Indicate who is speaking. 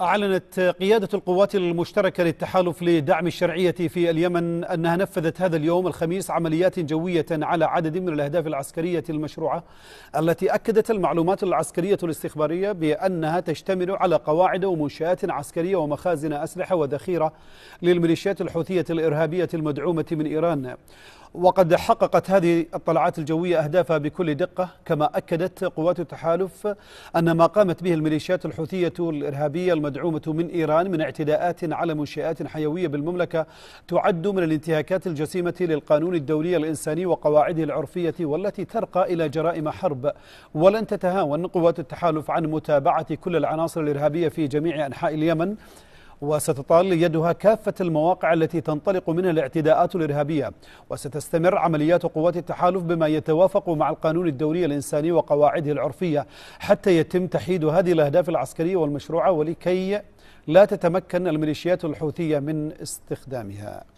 Speaker 1: أعلنت قيادة القوات المشتركة للتحالف لدعم الشرعية في اليمن أنها نفذت هذا اليوم الخميس عمليات جوية على عدد من الأهداف العسكرية المشروعة التي أكدت المعلومات العسكرية الاستخبارية بأنها تشتمل على قواعد ومنشآت عسكرية ومخازن أسلحة وذخيرة للميليشيات الحوثية الإرهابية المدعومة من إيران وقد حققت هذه الطلعات الجوية أهدافها بكل دقة كما أكدت قوات التحالف أن ما قامت به الميليشيات الحوثية الإرهابية المدعومة من إيران من اعتداءات على منشآت حيوية بالمملكة تعد من الانتهاكات الجسيمة للقانون الدولي الإنساني وقواعده العرفية والتي ترقى إلى جرائم حرب ولن تتهاون قوات التحالف عن متابعة كل العناصر الإرهابية في جميع أنحاء اليمن وستطال يدها كافة المواقع التي تنطلق منها الاعتداءات الإرهابية وستستمر عمليات قوات التحالف بما يتوافق مع القانون الدولي الإنساني وقواعده العرفية حتى يتم تحييد هذه الأهداف العسكرية والمشروعة ولكي لا تتمكن الميليشيات الحوثية من استخدامها